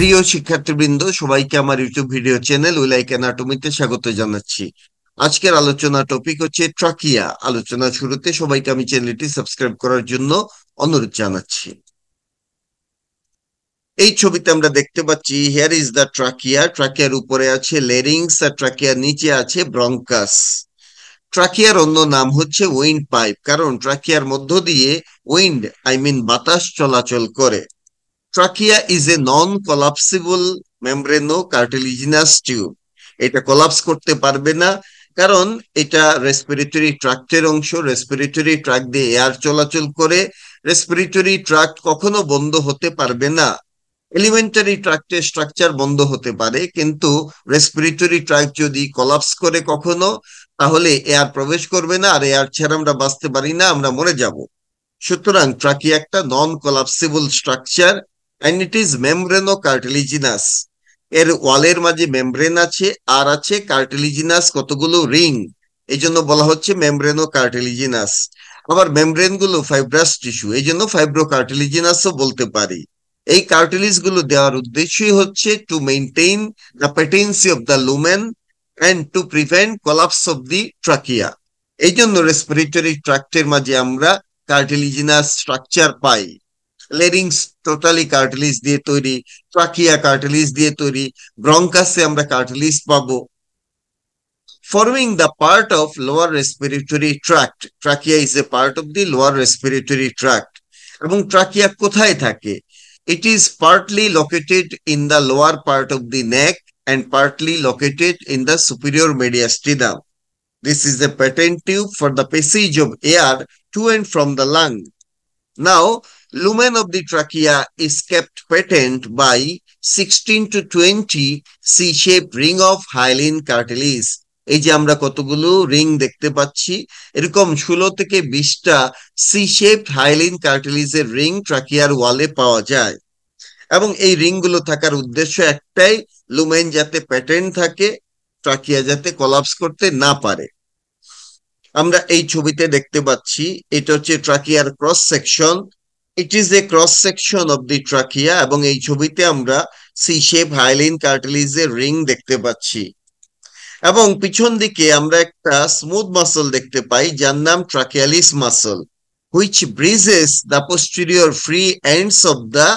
প্রিয় শিক্ষার্থীবৃন্দ সবাইকে আমার ইউটিউব ভিডিও চ্যানেল উইলাইক অ্যানাটমিতে স্বাগত জানাচ্ছি আজকের আলোচনা টপিক হচ্ছে ট্রাকিয়া আলোচনা শুরুতে সবাইকে আমি চ্যানেলটি সাবস্ক্রাইব করার জন্য অনুরোধ জানাচ্ছি এই ছবিতে আমরা দেখতে পাচ্ছি হেয়ার ইজ দ্য ট্রাকিয়া ট্রাকিয়ার উপরে আছে লেরিংস আর ট্রাকিয়ার নিচে আছে ব্রঙ্কাস ট্রাকিয়ার অন্য নাম হচ্ছে উইন্ড পাইপ কারণ ট্রাকিয়ার মধ্য দিয়ে উইন্ড আই মিন বাতাস চলাচল করে Trachea is a non-collapsible membranocartilaginous tube. এটা কলাপস করতে পারবে না কারণ এটা রেসপিরেটরি ট্রাক্টের অংশ রেসপিরেটরি ট্রাক দিয়ে এয়ার চলাচল করে রেসপিরেটরি ট্রাক কখনো বন্ধ হতে পারবে না এলিমেন্টারি ট্রাক্টের স্ট্রাকচার বন্ধ হতে পারে কিন্তু রেসপিরেটরি ট্রাক যদি কলাপস করে কখনো তাহলে এয়ার প্রবেশ করবে না আর এয়ার ছাড়া আমরা বাঁচতে পারি না আমরা মরে যাব সুতরাং ট্রাকি একটা non collapsible structure and it is membranocartilaginous এর ওয়ালের মাঝে মেমব্রেন আছে আর আছে কার্টিলিজিনাস কতগুলো রিং এই জন্য বলা হচ্ছে মেমব্রেনো কার্টিলিজিনাস আবার মেমব্রেন গুলো ফাইব্রাস টিস্যু এই জন্য ফাইব্রো কার্টিলিজিনাসও বলতে পারি এই কার্টিলিজ গুলো দেওয়ার উদ্দেশ্যই হচ্ছে to maintain the patency of the lumen and to prevent collapse of the trachea এই জন্য রেসপিরেটরি ট্রাক্টের মাঝে আমরা কার্টিলিজিনাস স্ট্রাকচার পাই লেরিংস টোটালি কার্টিলিজ দিয়ে তৈরি ট্রাকিয়া কার্টিলিজ দিয়ে তৈরি ব্রঙ্কাসে আমরা কার্টিলিজ পাবো forming the part of lower respiratory tract trachea is a part of the lower respiratory tract এবং ট্রাকিয়া কোথায় থাকে it is partly located in the lower part of the neck and partly located in the superior mediastinum this is a patent tube for the passage of air to and from the lung now lumen of the trachea is kept patent by 16 to 20 C-shaped ring of hyaline cartilage. এই যে আমরা কতগুলো ring দেখতে পাচ্ছি এরকম ষোলো থেকে বিশটা সি শেপ হাইলিন কার্টিলিজের রিং ট্রাকিয়ার ওয়ালে পাওয়া যায় এবং এই রিংগুলো থাকার উদ্দেশ্য একটাই লুমেন যাতে প্যাটার্ন থাকে ট্রাকিয়া যাতে কলাপস করতে না পারে আমরা এই ছবিতে দেখতে পাচ্ছি এটা হচ্ছে ট্রাকিয়ার cross section it is a cross section of the trachea এবং এই ছবিতে আমরা সি শেপ হাইলিন কার্টেলিজের রিং দেখতে পাচ্ছি এবং পিছন দিকে আমরা একটা স্মুথ মাসল দেখতে পাই যার নাম trachealis muscle which bridges the posterior free ends of the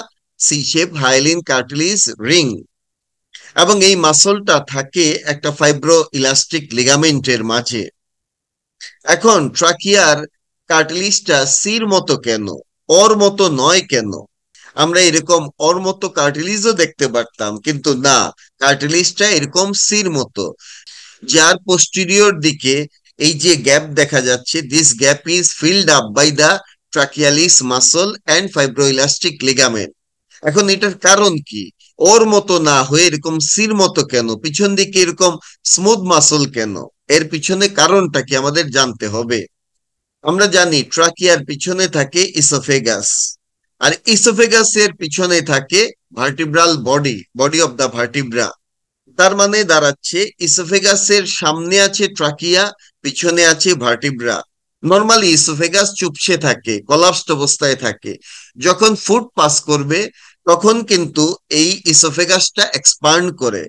C shape hyaline cartilage ring এবং এই মাসলটা থাকে একটা ফাইব্রো ইলাস্টিক লিগামেন্টের মাঝে এখন ট্রাকিয়ার কার্টেলিজটা সির মতো কেন ওর মতো নয় কেন আমরা এরকম ওর মতো কার্টিলিজও দেখতে পারতাম কিন্তু না কার্টিলিজটা এরকম সির মতো যার পোস্টিরিয়র দিকে এই যে গ্যাপ দেখা যাচ্ছে this gap is filled up by the trachealis muscle and fibroelastic ligament এখন এটার কারণ কি ওর মতো না হয়ে এরকম সির মতো কেন পিছন দিকে এরকম স্মুথ মাসল কেন এর পিছনে কারণটা কি আমাদের জানতে হবে আমরা জানি ট্রাকিয়ার পিছনে থাকে ইসোফেগাস আর ইসোফেগাস এর পিছনে থাকে vertebral body body of the vertebra তার মানে দাঁড়াচ্ছে ইসোফেগাসের সামনে আছে ট্রাকিয়া পিছনে আছে ভার্টিব্রা নর্মালি ইসোফেগাস চুপসে থাকে কলাপসড অবস্থায় থাকে যখন ফুড পাস করবে তখন কিন্তু এই ইসোফেগাসটা এক্সপান্ড করে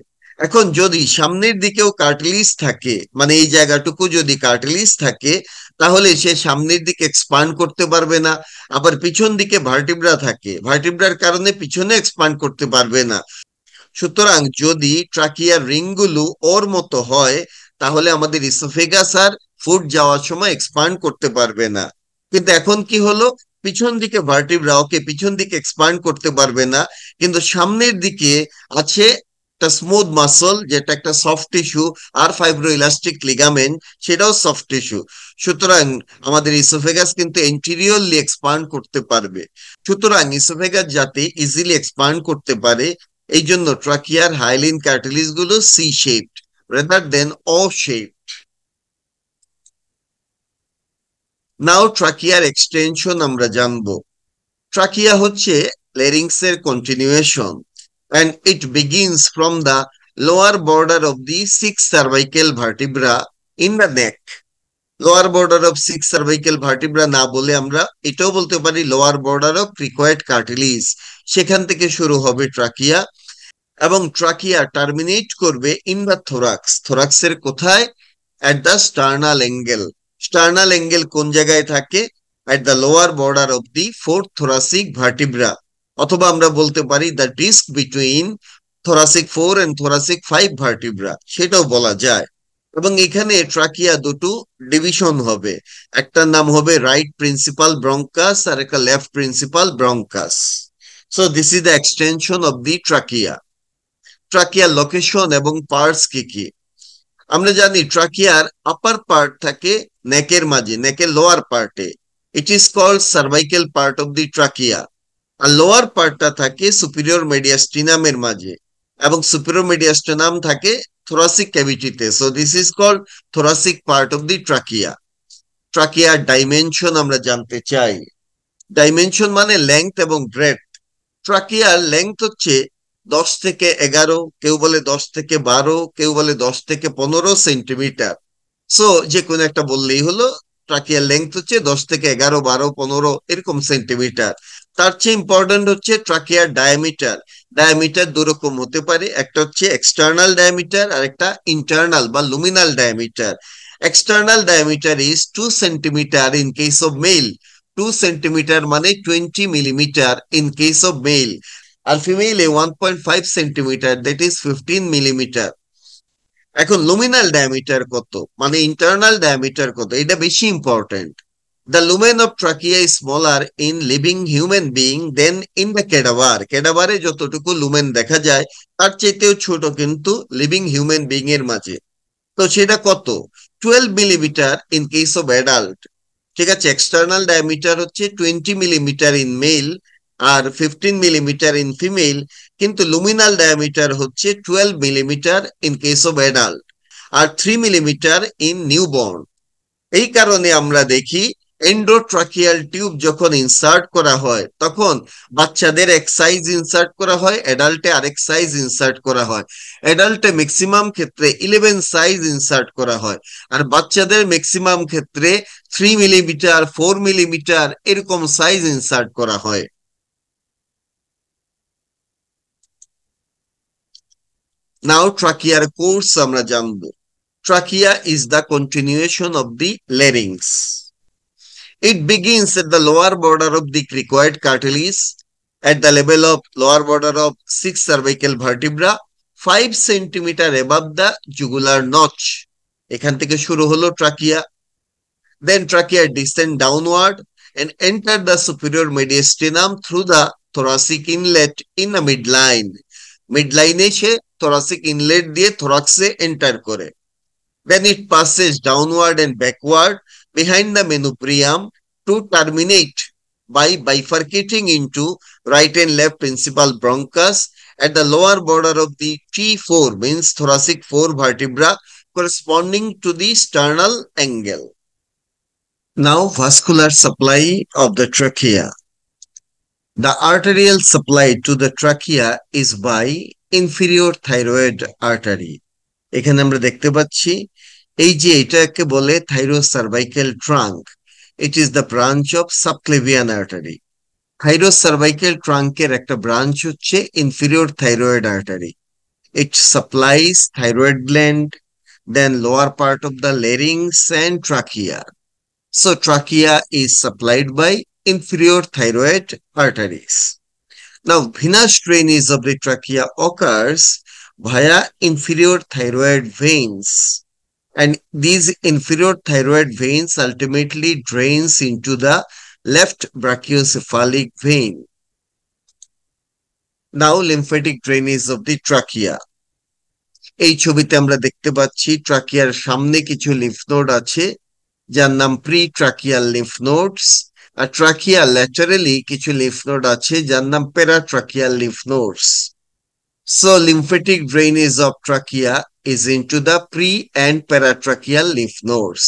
এখন যদি সামনের দিকেও কার্টলিস থাকে মানে এই জায়গাটুকু যদি কার্টলিস থাকে তাহলে সে সামনের দিকে এক্সপান্ড করতে পারবে না আবার পিছন দিকে ভার্টিব্রা থাকে ভার্টিব্রার কারণে পিছনে এক্সপান্ড করতে পারবে না সুতরাং যদি ট্রাকিয়ার রিংগুলো ওর মতো হয় তাহলে আমাদের ইসোফেগাস আর ফুট যাওয়ার সময় এক্সপান্ড করতে পারবে না কিন্তু এখন কি হলো পিছন দিকে ভার্টিব্রা ওকে পিছন দিকে এক্সপান্ড করতে পারবে না কিন্তু সামনের দিকে আছে একটা স্মুথ মাসল যেটা একটা সফট টিস্যু আর ফাইব্রো ইলাস্টিক লিগামেন্ট সেটাও সফট টিস্যু সুতরাং আমাদের ইসোফেগাস কিন্তু এন্টিরিয়রলি এক্সপান্ড করতে পারবে সুতরাং ইসোফেগাস যাতে ইজিলি এক্সপান্ড করতে পারে এই জন্য ট্রাকিয়ার হাইলিন ক্যাটালিস গুলো C shaped rather than O shaped now ট্রাকিয়ার এক্সটেনশন আমরা জানবো ট্রাকিয়া হচ্ছে লেরিংস এর continuation and it begins from the lower border of the sixth cervical vertebra in the neck. Lower border of six cervical vertebra না বলে আমরা এটাও বলতে পারি lower border of cricoid cartilage সেখান থেকে শুরু হবে ট্রাকিয়া এবং ট্রাকিয়া টার্মিনেট করবে ইন দ্য থোরাক্স থোরাক্সের কোথায় at the sternal angle sternal angle কোন জায়গায় থাকে at the lower border of the fourth thoracic vertebra অথবা আমরা বলতে পারি the disc between thoracic four and thoracic five vertebra সেটাও বলা যায় এবং এখানে ট্রাকিয়া দুটো ডিভিশন হবে একটার নাম হবে রাইট প্রিন্সিপাল ব্রঙ্কাস আর একটা left principal bronchus so this is the extension of the trachea ট্রাকিয়ার লোকেশন এবং পার্টস কি কি আমরা জানি ট্রাকিয়ার আপার পার্ট থাকে নেকের মাঝে নেকের লোয়ার পার্টে it is called cervical part of the trachea আর লোয়ার পার্টটা থাকে সুপিরিয়র মেডিয়াস্টিনামের মাঝে এবং সুপিরিয়র মেডিয়াস্টিনাম থাকে থোরাসিক ক্যাভিটিতে so this is called thoracic part of the trachea ট্রাকিয়ার ডাইমেনশন আমরা জানতে চাই ডাইমেনশন মানে লেংথ এবং ব্রেথ ট্রাকিয়ার লেংথ হচ্ছে দশ থেকে এগারো কেউ বলে দশ থেকে বারো কেউ বলে দশ থেকে পনেরো সেন্টিমিটার সো যে কোনো একটা বললেই হলো ট্রাকিয়ার লেংথ হচ্ছে দশ থেকে এগারো বারো পনেরো এরকম সেন্টিমিটার তার চেয়ে ইম্পর্টেন্ট হচ্ছে ট্রাকিয়ার ডায়ামিটার ডায়ামিটার দুরকম হতে পারে একটা হচ্ছে এক্সটার্নাল ডায়ামিটার আর একটা ইন্টারনাল বা luminal diameter external diameter is two centimetre in case of male two centimetre মানে twenty millimetre in case of male আর a one point five centimetre that is fifteen millimetre এখন luminal diameter কত মানে internal diameter কত এটা বেশি important The lumen of trachea is smaller in living human being than in the cadaver. ক্যাডাভারে যতটুকু lumen দেখা যায় তার চাইতেও ছোট কিন্তু লিভিং হিউম্যান বিং এর মাঝে তো সেটা কত twelve millimetre in case of adult ঠিক আছে এক্সটার্নাল ডায়ামিটার হচ্ছে টোয়েন্টি মিলিমিটার ইন মেল আর ফিফটিন মিলিমিটার ইন ফিমেল কিন্তু লুমিনাল ডায়ামিটার হচ্ছে twelve millimetre in case of adult আর থ্রি মিলিমিটার ইন নিউবর্ন এই কারণে আমরা দেখি এন্ডোট্রাকিয়াল টিউব যখন ইনসার্ট করা হয় তখন বাচ্চাদের এক সাইজ ইনসার্ট করা হয় অ্যাডাল্টে আরেক সাইজ ইনসার্ট করা হয় অ্যাডাল্টে ম্যাক্সিমাম ক্ষেত্রে ইলেভেন সাইজ ইনসার্ট করা হয় আর বাচ্চাদের ম্যাক্সিমাম ক্ষেত্রে থ্রি মিলিমিটার ফোর মিলিমিটার এরকম সাইজ ইনসার্ট করা হয় নাও ট্রাকিয়ার কোর্স আমরা জানবো trachea is the continuation of the larynx It begins at the lower border of the cricoid cartilage, at the level of lower border of six cervical vertebra, 5 centimeter above the jugular notch. এখান থেকে শুরু হলো trachea then trachea descend downward and enter the superior mediastinum through the thoracic inlet in a midline. Midline সে thoracic inlet দিয়ে thorax এ enter করে. Then it passes downward and backward behind the manubrium to terminate by bifurcating into right and left principal bronchus at the lower border of the T4 means thoracic 4 vertebra corresponding to the sternal angle. Now vascular supply of the trachea. The arterial supply to the trachea is by inferior thyroid artery. এখানে আমরা দেখতে পাচ্ছি thyrocervical trunk. It is the branch of subclavian artery. Thyrocervical trunk is a branch of inferior thyroid artery. It supplies thyroid gland, then lower part of the larynx and trachea. So trachea is supplied by inferior thyroid arteries. Now, vena strain is of trachea occurs via inferior thyroid veins. and these inferior thyroid veins ultimately drains into the left brachiocephalic vein. Now lymphatic drainage of the trachea. এই ছবিতে আমরা দেখতে পাচ্ছি ট্রাকিয়ার সামনে কিছু lymph node আছে যার নাম প্রি ট্রাকিয়াল লিফ নোডস আর ট্রাকিয়া ল্যাচারেলি কিছু লিফ নোড আছে যার নাম paratracheal lymph nodes So lymphatic drainage of trachea is into the pre and paratracheal lymph nodes.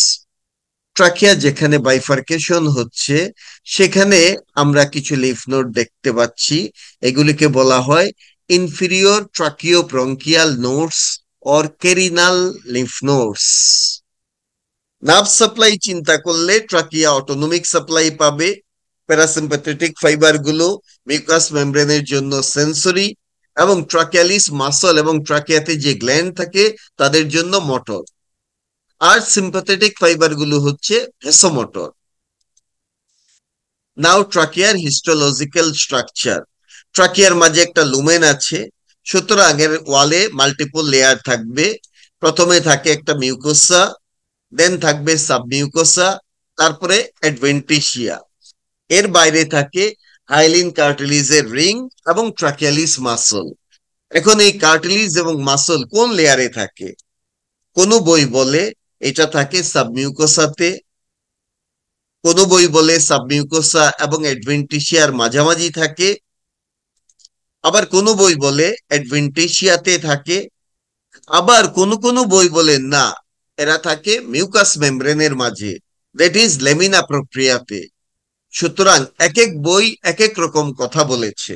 Trachea যেখানে বাইফার্কেশন হচ্ছে সেখানে আমরা কিছু লিফ নোড দেখতে পাচ্ছি এগুলিকে বলা হয় inferior tracheobronchial nodes or carinal lymph nodes nerve supply চিন্তা করলে ট্রাকিয়া অটোনমিক সাপ্লাই পাবে প্যারাসিম্পাথেটিক ফাইবার গুলো মিউকাস মেমব্রেনের জন্য সেন্সরি এবং ট্রাকিয়ালিস মাসল এবং ট্রাকিয়াতে যে গ্ল্যান্ড থাকে তাদের জন্য মটর আর সিম্পাথেটিক ফাইবারগুলো হচ্ছে ভেসোমটর নাও ট্রাকিয়ার হিস্টোলজিক্যাল স্ট্রাকচার ট্রাকিয়ার মাঝে একটা লুমেন আছে সুতরাং এর ওয়ালে মাল্টিপল লেয়ার থাকবে প্রথমে থাকে একটা মিউকোসা দেন থাকবে সাবমিউকোসা তারপরে অ্যাডভেন্টিশিয়া এর বাইরে থাকে হাইলিন কার্টিলিজের রিং এবং ট্রাকিয়ালিস মাসল এখন এই কার্টিলিজ এবং মাসল কোন লেয়ারে থাকে কোন বই বলে এটা থাকে সাবমিউকোসাতে কোন বই বলে সাবমিউকোসা এবং অ্যাডভেন্টিশিয়ার মাঝামাঝি থাকে আবার কোন বই বলে অ্যাডভেন্টিশিয়াতে থাকে আবার কোন কোন বই বলে না এরা থাকে মিউকাস মেমব্রেনের মাঝে দ্যাট ইজ লেমিনা প্রক্রিয়াতে সুতরাং এক এক বই এক এক রকম কথা বলেছে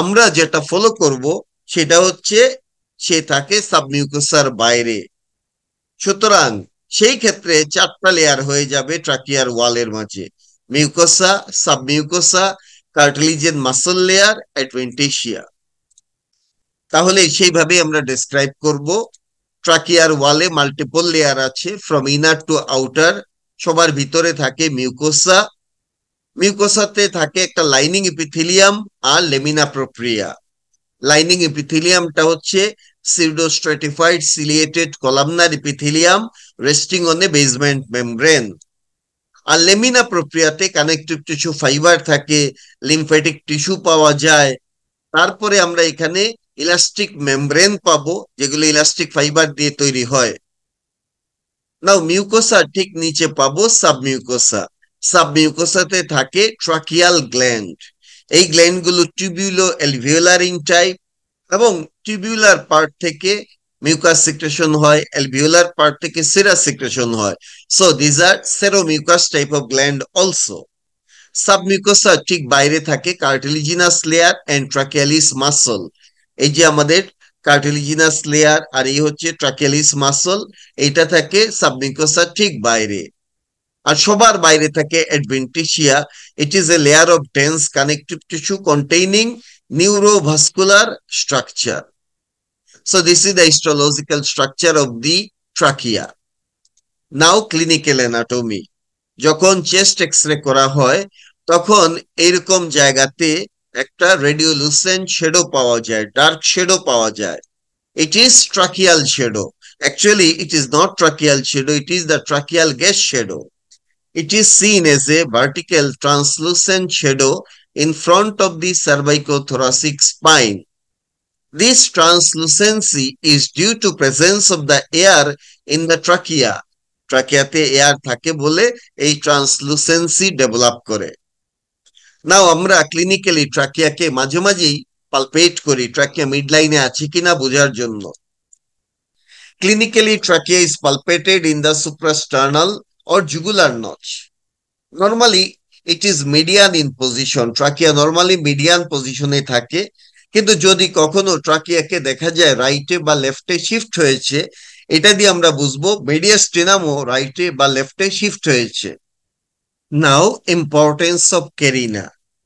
আমরা যেটা ফলো করব সেটা হচ্ছে সে থাকে সাবমিউকোসার বাইরে সুতরাং সেই ক্ষেত্রে চারটা লেয়ার হয়ে যাবে ট্রাকিয়ার ওয়ালের মাঝে mucosa submucosa cartilage muscle layer adventitia তাহলে সেইভাবে আমরা ডেসক্রাইব করব ট্রাকিয়ার ওয়ালে মাল্টিপল লেয়ার আছে ফ্রম ইনার টু আউটার সবার ভিতরে থাকে মিউকোসা মিউকোসাতে থাকে একটা লাইনিং এপিথিলিয়াম আর লেমিনা প্রোপ্রিয়া লাইনিং এপিথিলিয়ামটা হচ্ছে pseudostratified ciliated columnar epithelium resting on a basement membrane আর লেমিনা প্রোপ্রিয়াতে কানেকটিভ টিস্যু ফাইবার থাকে লিমফেটিক টিস্যু পাওয়া যায় তারপরে আমরা এখানে ইলাস্টিক মেমব্রেন পাবো যেগুলো ইলাস্টিক ফাইবার দিয়ে তৈরি হয় নাও মিউকোসা ঠিক নিচে পাবো সাবমিউকোসা সাবমিউকোসাতে থাকে ট্রাকিয়াল গ্ল্যান্ড এই গ্ল্যান্ডগুলো টিবিউলো অ্যালভিওলার ইন টাইপ এবং টিবিউলার পার্ট থেকে মিউকাস সিক্রেশন হয় অ্যালভিওলার পার্ট থেকে সিরাস সিক্রেশন হয় so these are seromucous type of gland also submucosa ঠিক বাইরে থাকে cartilaginous layer and trachealis muscle এই যে আমাদের কার্টিলিজিনাস লেয়ার আর এই হচ্ছে ট্রাকিয়ালিস মাসল এটা থাকে সাবমিউকোসা ঠিক বাইরে আর সবার বাইরে থাকে adventitia it is a layer of dense connective tissue containing neurovascular structure so this is the histological structure of the trachea now clinical anatomy. যখন চেস্ট এক্সরে করা হয় তখন এরকম জায়গাতে একটা রেডিওলুসেন্ট শেডো পাওয়া যায় ডার্ক শেডো পাওয়া যায় it is tracheal shadow actually it is not tracheal shadow it is the tracheal gas shadow It is seen as a vertical translucent shadow in front of the cervicothoracic spine. This translucency is due to presence of the air in the trachea. ট্রাকিয়াতে air থাকে বলে এই translucency develop করে নাও আমরা clinically ট্রাকিয়াকে মাঝে মাঝেই pulpit করি trachea মিডলাইনে আছে কিনা বোঝার জন্য clinically trachea is palpated in the suprasternal or jugular notch. Normally, it is median in position. Trachea normally median positionে থাকে কিন্তু যদি কখনো ট্রাকিয়াকে দেখা যায় রাইটে বা লেফটে শিফট হয়েছে এটা দিয়ে আমরা বুঝবো মেডিয়াস্ট্রিনামও রাইটে বা লেফটে শিফট হয়েছে now importance of carina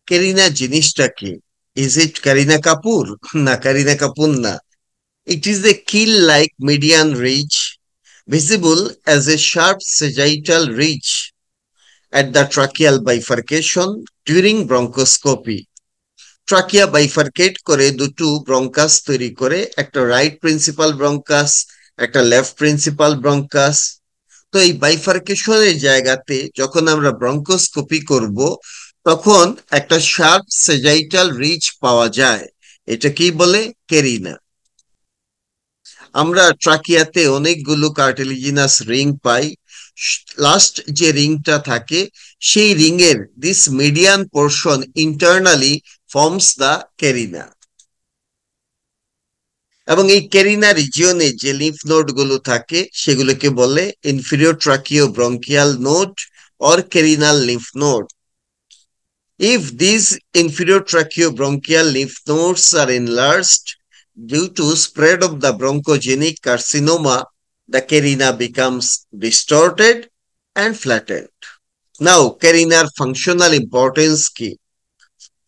carina জিনিসটা কি ইজ ইট কারিনা কাপুর না কারিনা কাপুর না it is a keel like median ridge visible as a sharp sagittal ridge at the tracheal bifurcation during bronchoscopy. Trachea bifurcate করে দুটো ব্রঙ্কাস তৈরি করে একটা রাইট প্রিন্সিপাল ব্রঙ্কাস একটা লেফট প্রিন্সিপাল ব্রঙ্কাস তো এই বাইফারকেশনের জায়গাতে যখন আমরা ব্রঙ্কোস্কোপি করব তখন একটা শার্প সেজাইটাল রিচ পাওয়া যায় এটা কি বলে কেরিনা আমরা ট্রাকিয়াতে অনেকগুলো কার্টেলিজিনাস রিং পাই লাস্ট যে রিংটা থাকে সেই রিং এর this median portion internally forms the carina এবং এই ক্যারিনা রিজিয়নে যে লিফ নোড গুলো থাকে সেগুলোকে বলে inferior tracheobronchial node or carinal lymph node this inferior tracheobronchial lymph nodes আর enlarged, due to spread of the bronchogenic carcinoma, the carina becomes distorted and flattened. Now, carinar functional importance key.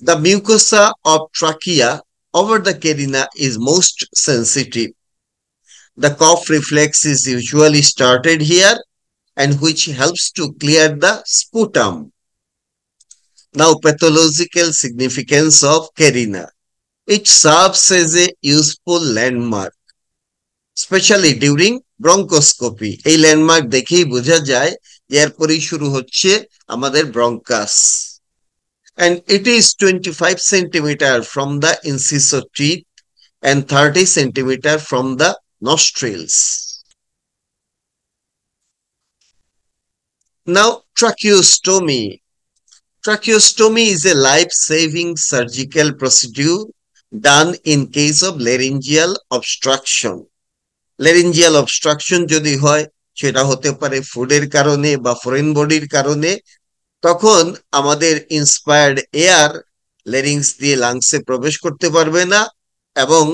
The mucosa of trachea over the carina is most sensitive. The cough reflex is usually started here and which helps to clear the sputum. Now, pathological significance of carina. It serves as a useful landmark, especially during bronchoscopy. A landmark dekhi বোঝা jai, যে এরপরেই শুরু হচ্ছে আমাদের bronchus and it is 25 centimeter from the incisor teeth and 30 centimeter from the nostrils. Now, tracheostomy. Tracheostomy is a life-saving surgical procedure done in case of laryngeal obstruction. Laryngeal obstruction যদি হয় সেটা হতে পারে ফুডের কারণে বা ফরেন বডির কারণে তখন আমাদের ইন্সপায়ার্ড এয়ার লেরিংস দিয়ে লাংসে প্রবেশ করতে পারবে না এবং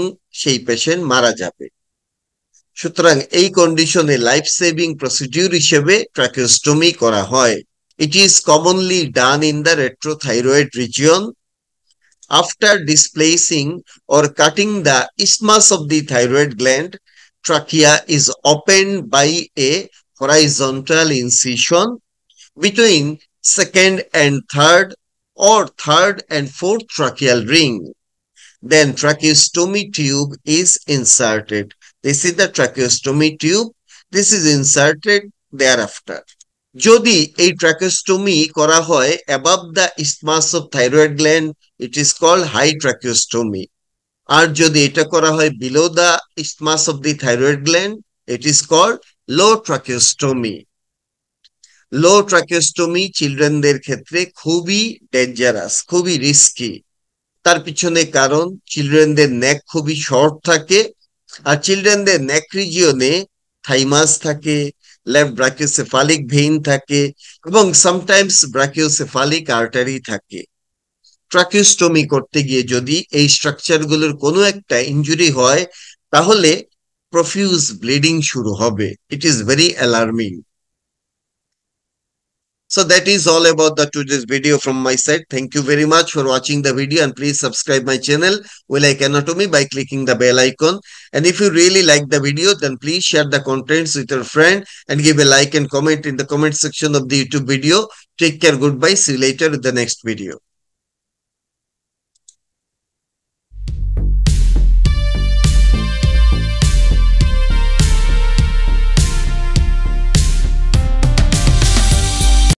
সেই পেশেন্ট মারা যাবে সুতরাং এই কন্ডিশনে লাইফ সেভিং প্রসিডিউর হিসেবে ট্রাকিওস্টোমি করা হয় it is commonly done in the retrothyroid region after displacing or cutting the isthmus of the thyroid gland, trachea is opened by a horizontal incision between second and third or third and fourth tracheal ring. Then tracheostomy tube is inserted. This is the tracheostomy tube. This is inserted thereafter. যদি এই tracheostomy করা হয় above the isthmus of thyroid gland it is call high tracheostomy আর যদি এটা করা হয় below the isthmus of the thyroid gland it is call low tracheostomy low tracheostomy চিলড্রেনদের ক্ষেত্রে খুবই ডেঞ্জারাস খুবই রিস্কি তার পিছনে কারণ চিলড্রেনদের নেক খুবই শর্ট থাকে আর চিলড্রেনদের নেক রিজিয়নে থাইমাস থাকে লেফট ব্রাকিওসেফালিক ভেইন থাকে এবং সামটাইমস ব্রাকিওসেফালিক আর্টারি থাকে ট্রাকিওস্টমি করতে গিয়ে যদি এই স্ট্রাকচারগুলোর কোনো একটা ইঞ্জুরি হয় তাহলে প্রফিউজ ব্লিডিং শুরু হবে it is very alarming So that is all about the today's video from my side. Thank you very much for watching the video and please subscribe my channel I Like Anatomy by clicking the bell icon. And if you really like the video, then please share the contents with your friend and give a like and comment in the comment section of the YouTube video. Take care. Goodbye. See you later in the next video.